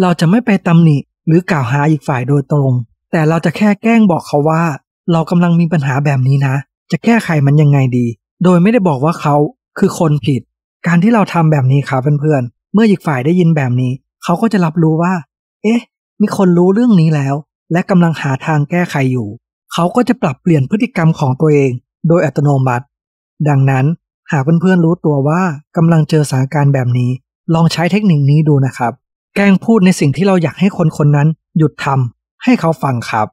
เราจะไม่ไปตำหนิหรือกล่าวหาอีกฝ่ายโดยตรง แต่เราจะแค่แกล้งบอกเขาว่า เรากำลังมีปัญหาแบบนี้นะ จะแก้ไขมันยังไงดี โดยไม่ได้บอกว่าเขาคือคนผิดการที่เราทำแบบนี้ครับเพื่อนๆเมื่ออีกฝ่ายได้ยินแบบนี้ เขาก็จะรับรู้ว่า เอ๊ะ มีคนรู้เรื่องนี้แล้ว และกำลังหาทางแก้ไขอยู่ เขาก็จะปรับเปลี่ยนพฤติกรรมของตัวเองโดยอัตโนมัติ ดังนั้น หากเพื่อนๆรู้ตัวว่า กำลังเจอสถานการณ์แบบนี้ ลองใช้เทคนิคนี้ดูนะครับ แกล้งพูดในสิ่งที่เราอยากให้คนคนนั้นหยุดทำ ให้เขาฟังครับ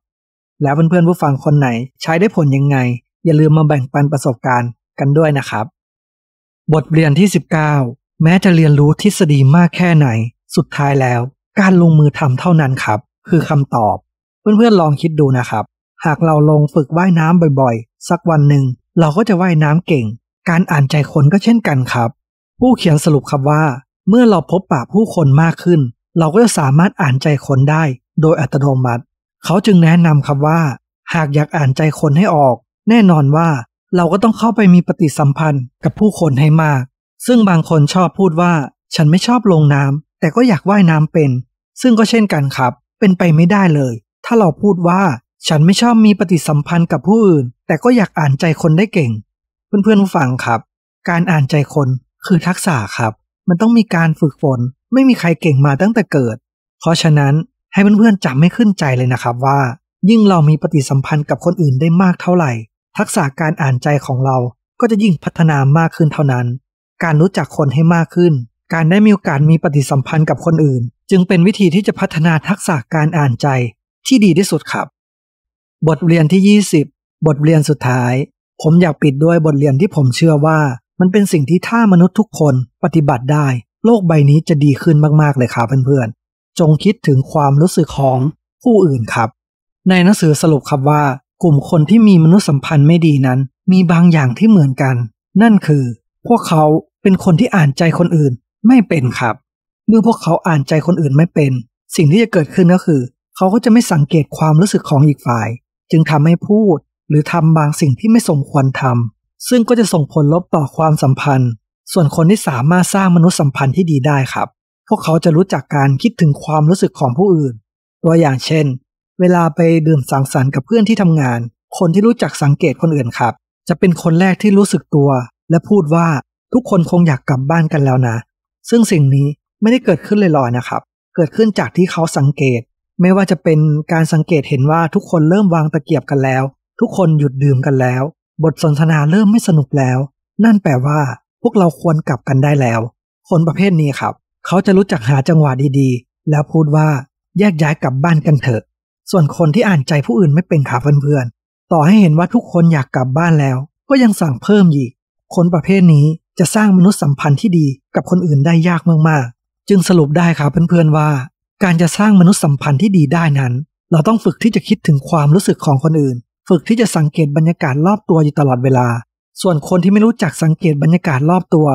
แล้วเพื่อนๆผู้ฟังคนไหนใช้ได้ผลยังไง อย่าลืมมาแบ่งปันประสบการณ์กันด้วยนะครับบทเรียนที่ 19 แม้จะเรียนรู้ทฤษฎีมากแค่ไหน สุดท้ายแล้วการลงมือทำเท่านั้นครับ คือคำตอบ เพื่อนๆลองคิดดูนะครับ หากเราลงฝึกว่ายน้ำบ่อยๆสักวันหนึ่ง เราก็จะว่ายน้ำเก่ง การอ่านใจคนก็เช่นกันครับ ผู้เขียนสรุปครับว่าเมื่อเราพบปะผู้คนมากขึ้น เราก็จะสามารถอ่านใจคนได้ โดยอัตโนมัติ เขาจึงแนะนำครับว่า หากอยากอ่านใจคนให้ออก แน่นอนว่าเราก็ต้องเข้าไปมีปฏิสัมพันธ์กับผู้คนให้มาก ซึ่งบางคนชอบพูดว่า ฉันไม่ชอบลงน้ำ แต่ก็อยากว่ายน้ำเป็น ซึ่งก็เช่นกันครับ เป็นไปไม่ได้เลย ถ้าเราพูดว่า ฉันไม่ชอบมีปฏิสัมพันธ์กับผู้อื่นแต่ก็อยากอ่านใจคนได้เก่ง เพื่อนๆผู้ฟังครับ การอ่านใจคนคือทักษะครับ มันต้องมีการฝึกฝน ไม่มีใครเก่งมาตั้งแต่เกิด เพราะฉะนั้นให้เพื่อนๆจำไม่ขึ้นใจเลยนะครับว่า ยิ่งเรามีปฏิสัมพันธ์กับคนอื่นได้มากเท่าไหร่ทักษะการอ่านใจของเราก็จะยิ่งพัฒนามากขึ้นเท่านั้น การรู้จักคนให้มากขึ้น การได้มีโอกาสมีปฏิสัมพันธ์กับคนอื่น จึงเป็นวิธีที่จะพัฒนาทักษะการอ่านใจที่ดีที่สุดครับ บทเรียนที่ 20 บทเรียนสุดท้าย ผมอยากปิดด้วยบทเรียนที่ผมเชื่อว่ามันเป็นสิ่งที่ถ้ามนุษย์ทุกคนปฏิบัติได้ โลกใบนี้จะดีขึ้นมากๆเลยครับเพื่อนๆจงคิดถึงความรู้สึกของผู้อื่นครับ ในหนังสือสรุปครับว่ากลุ่มคนที่มีมนุษยสัมพันธ์ไม่ดีนั้น มีบางอย่างที่เหมือนกัน นั่นคือ พวกเขาเป็นคนที่อ่านใจคนอื่นไม่เป็นครับ เมื่อพวกเขาอ่านใจคนอื่นไม่เป็น สิ่งที่จะเกิดขึ้นก็คือ เขาก็จะไม่สังเกตความรู้สึกของอีกฝ่าย จึงทำให้พูดหรือทำบางสิ่งที่ไม่สมควรทำ ซึ่งก็จะส่งผลลบต่อความสัมพันธ์ ส่วนคนที่สามารถสร้างมนุษยสัมพันธ์ที่ดีได้ครับ พวกเขาจะรู้จักการคิดถึงความรู้สึกของผู้อื่น ตัวอย่างเช่นเวลาไปดื่มสังสรรค์กับเพื่อนที่ทำงาน คนที่รู้จักสังเกตคนอื่นครับ จะเป็นคนแรกที่รู้สึกตัว และพูดว่าทุกคนคงอยากกลับบ้านกันแล้วนะ ซึ่งสิ่งนี้ไม่ได้เกิดขึ้นลอยๆนะครับ เกิดขึ้นจากที่เขาสังเกต ไม่ว่าจะเป็นการสังเกตเห็นว่าทุกคนเริ่มวางตะเกียบกันแล้ว ทุกคนหยุดดื่มกันแล้ว บทสนทนาเริ่มไม่สนุกแล้ว นั่นแปลว่าพวกเราควรกลับกันได้แล้ว คนประเภทนี้ครับ เขาจะรู้จักหาจังหวะดี ๆ แล้วพูดว่าแยกย้ายกลับบ้านกันเถอะส่วนคนที่อ่านใจผู้อื่นไม่เป็นขาเพื่อนๆต่อให้เห็นว่าทุกคนอยากกลับบ้านแล้ว ก็ยังสั่งเพิ่มอีกคนประเภทนี้จะสร้างมนุษยสัมพันธ์ที่ดี กับคนอื่นได้ยากมากๆจึงสรุปได้ครับเพื่อนๆว่า การจะสร้างมนุษยสัมพันธ์ที่ดีได้นั้น เราต้องฝึกที่จะคิดถึงความรู้สึกของคนอื่น ฝึกที่จะสังเกตบรรยากาศรอบตัวอยู่ตลอดเวลา ส่วนคนที่ไม่รู้จักสังเกตบรรยากาศรอบตัว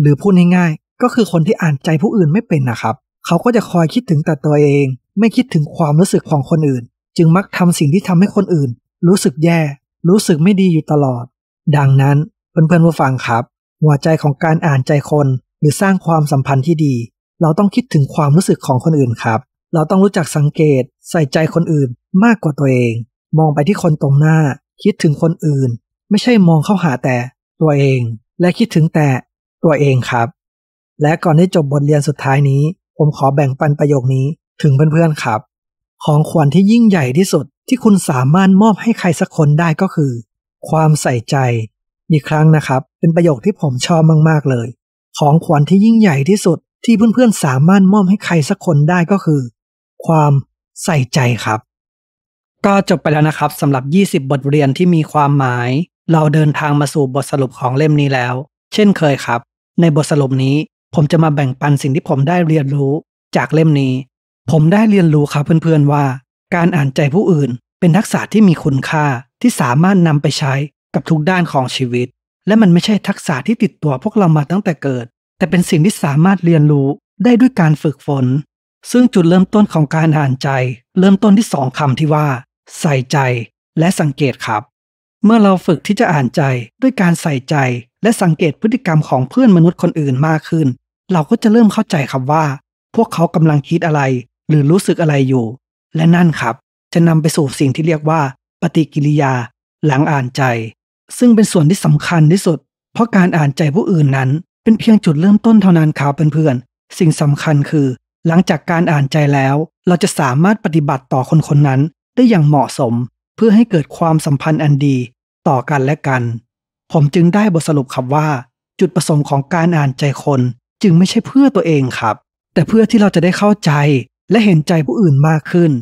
หรือพูดง่ายๆ ก็คือคนที่อ่านใจผู้อื่นไม่เป็นนะครับ เขาก็จะคอยคิดถึงแต่ตัวเองไม่คิดถึงความรู้สึกของคนอื่น จึงมักทำสิ่งที่ทำให้คนอื่น รู้สึกแย่ รู้สึกไม่ดีอยู่ตลอด ดังนั้นเพื่อนๆผู้ฟังครับ หัวใจของการอ่านใจคน หรือสร้างความสัมพันธ์ที่ดี เราต้องคิดถึงความรู้สึกของคนอื่นครับ เราต้องรู้จักสังเกต ใส่ใจคนอื่นมากกว่าตัวเอง มองไปที่คนตรงหน้า คิดถึงคนอื่น ไม่ใช่มองเข้าหาแต่ตัวเอง และคิดถึงแต่ตัวเองครับ และก่อนที่จบบทเรียนสุดท้ายนี้ ผมขอแบ่งปันประโยคนี้ถึงเพื่อนๆครับ ของขวัญที่ยิ่งใหญ่ที่สุดที่คุณสามารถมอบให้ใครสักคนได้ก็คือ ความใส่ใจ อีกครั้งนะครับ เป็นประโยคที่ผมชอบมากๆ เลย ของขวัญที่ยิ่งใหญ่ที่สุด ที่เพื่อนๆสามารถมอบให้ใครสักคนได้ก็คือ ความใส่ใจครับ ก็จบไปแล้วนะครับสำหรับ 20 บทเรียนที่มีความหมาย เราเดินทางมาสู่บทสรุปของเล่มนี้แล้ว เช่นเคยครับ ในบทสรุปนี้ผมจะมาแบ่งปันสิ่งที่ผมได้เรียนรู้จากเล่มนี้ผมได้เรียนรู้ครับเพื่อนๆว่า การอ่านใจผู้อื่น เป็นทักษะที่มีคุณค่าที่สามารถนำไปใช้กับทุกด้านของชีวิต และมันไม่ใช่ทักษะที่ติดตัวพวกเรามาตั้งแต่เกิด แต่เป็นสิ่งที่สามารถเรียนรู้ได้ด้วยการฝึกฝน ซึ่งจุดเริ่มต้นของการอ่านใจ เริ่มต้นที่สองคำที่ว่า ใส่ใจ และสังเกตครับ เมื่อเราฝึกที่จะอ่านใจด้วยการใส่ใจ และสังเกตพฤติกรรมของเพื่อนมนุษย์คนอื่นมากขึ้น เราก็จะเริ่มเข้าใจครับว่า พวกเขากำลังคิดอะไรหรือรู้สึกอะไรอยู่ และนั่นครับจะนำไปสู่สิ่งที่เรียกว่า ปฏิกิริยา หลังอ่านใจ ซึ่งเป็นส่วนที่สำคัญที่สุด เพราะการอ่านใจผู้อื่นนั้น เป็นเพียงจุดเริ่มต้นเท่านั้นครับเพื่อนๆสิ่งสำคัญคือหลังจากการอ่านใจแล้ว เราจะสามารถปฏิบัติต่อคนคนนั้นได้อย่างเหมาะสม เพื่อให้เกิดความสัมพันธ์อันดีต่อกันและกัน ผมจึงได้บทสรุปครับว่า จุดประสงค์ของการอ่านใจคน จึงไม่ใช่เพื่อตัวเองครับ แต่เพื่อที่เราจะได้เข้าใจและเห็นใจผู้อื่นมากขึ้น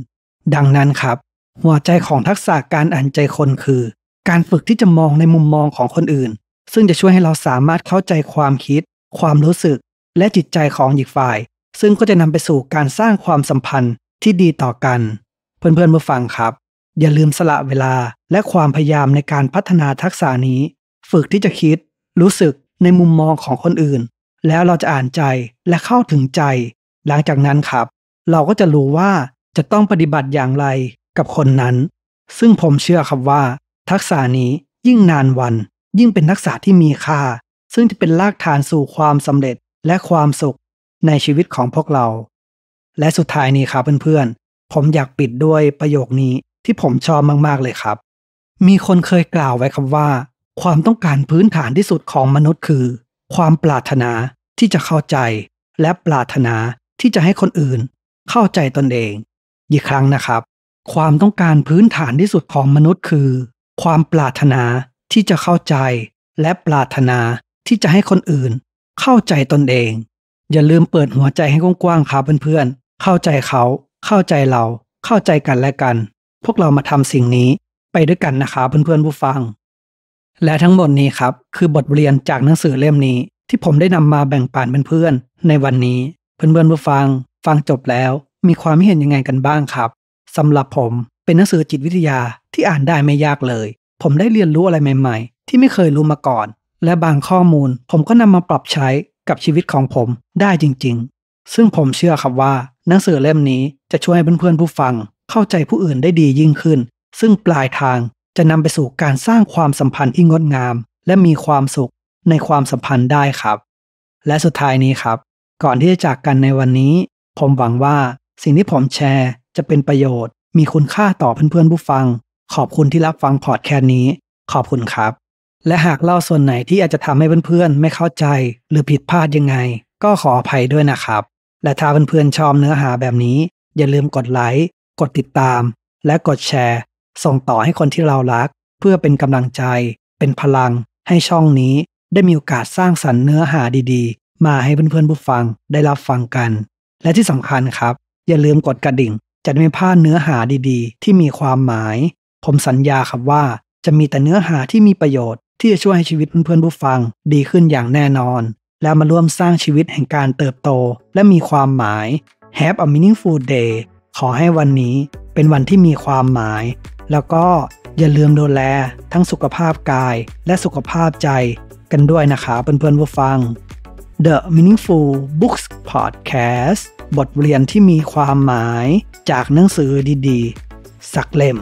ดังนั้นครับ หัวใจของทักษะการอ่านใจคนคือ การฝึกที่จะมองในมุมมองของคนอื่น ซึ่งจะช่วยให้เราสามารถเข้าใจความคิด ความรู้สึก และจิตใจของอีกฝ่าย ซึ่งก็จะนำไปสู่การสร้างความสัมพันธ์ที่ดีต่อกัน เพื่อนเพื่อนมาฟังครับ อย่าลืมสละเวลาและความพยายามในการพัฒนาทักษะนี้ ฝึกที่จะคิด รู้สึกในมุมมองของคนอื่น แล้วเราจะอ่านใจและเข้าถึงใจ หลังจากนั้นครับเราก็จะรู้ว่าจะต้องปฏิบัติอย่างไรกับคนนั้น ซึ่งผมเชื่อครับว่า ทักษะนี้ยิ่งนานวัน ยิ่งเป็นทักษะที่มีค่า ซึ่งจะเป็นรากฐานสู่ความสำเร็จและความสุขในชีวิตของพวกเรา และสุดท้ายนี้ครับเพื่อนๆผมอยากปิดด้วยประโยคนี้ที่ผมชอบมากๆเลยครับ มีคนเคยกล่าวไว้ครับว่า ความต้องการพื้นฐานที่สุดของมนุษย์คือ ความปรารถนาที่จะเข้าใจ และปรารถนาที่จะให้คนอื่นเข้าใจตนเอง อีกครั้งนะครับ ความต้องการพื้นฐานที่สุดของมนุษย์คือ ความปรารถนาที่จะเข้าใจและปรารถนาที่จะให้คนอื่น เข้าใจตนเอง อย่าลืมเปิดหัวใจให้กว้างๆครับเพื่อนๆเข้าใจเขาเข้าใจเราเข้าใจกันและกัน พวกเรามาทำสิ่งนี้ไปด้วยกันนะคะเพื่อนๆผู้ฟัง และทั้งหมดนี้ครับ คือบทเรียนจากหนังสือเล่มนี้ที่ผมได้นำมาแบ่งปันเพื่อนๆในวันนี้เพื่อนๆผู้ฟังฟังจบแล้วมีความเห็นยังไงกันบ้างครับสำหรับผมเป็นหนังสือจิตวิทยาที่อ่านได้ไม่ยากเลย ผมได้เรียนรู้อะไรใหม่ๆ ที่ไม่เคยรู้มาก่อน และบางข้อมูลผมก็นำมาปรับใช้กับชีวิตของผมได้จริงๆ ซึ่งผมเชื่อครับว่า หนังสือเล่มนี้จะช่วยให้เพื่อนๆผู้ฟัง เข้าใจผู้อื่นได้ดียิ่งขึ้น ซึ่งปลายทางจะนำไปสู่การสร้างความสัมพันธ์ที่งดงามและมีความสุขในความสัมพันธ์ได้ครับ และสุดท้ายนี้ครับ ก่อนที่จะจากกันในวันนี้ผมหวังว่าสิ่งที่ผมแชร์จะเป็นประโยชน์ มีคุณค่าต่อเพื่อนๆผู้ฟัง ขอบคุณที่รับฟังพอดแคสต์นี้ ขอบคุณครับ และหากเล่าส่วนไหนที่อาจจะทำให้เพื่อนๆไม่เข้าใจหรือผิดพลาดยังไง ก็ขออภัยด้วยนะครับ และถ้าเพื่อนๆชอบเนื้อหาแบบนี้ อย่าลืมกดไลค์กดติดตาม และกดแชร์ ส่งต่อให้คนที่เรารัก เพื่อเป็นกำลังใจ เป็นพลังให้ช่องนี้ได้มีโอกาสสร้างสรรค์เนื้อหาดีๆ มาให้เพื่อนๆผู้ฟัง ได้รับฟังกันและที่สำคัญครับ อย่าลืมกดกระดิ่งจะไม่พลาดเนื้อหาดีๆ ที่มีความหมาย ผมสัญญาครับว่าจะมีแต่เนื้อหาที่มีประโยชน์ที่จะช่วยให้ชีวิตเพื่อนๆผู้ฟังดีขึ้นอย่างแน่นอน แล้วมาร่วมสร้างชีวิตแห่งการเติบโต และมีความหมาย Have a meaningful day ขอให้วันนี้เป็นวันที่มีความหมาย แล้วก็อย่าลืมดูแล ทั้งสุขภาพกายและสุขภาพใจกันด้วยนะคะเพื่อนๆผู้ฟัง The Meaningful Books Podcast บทเรียนที่มีความหมายจากหนังสือดี ๆ สักเล่ม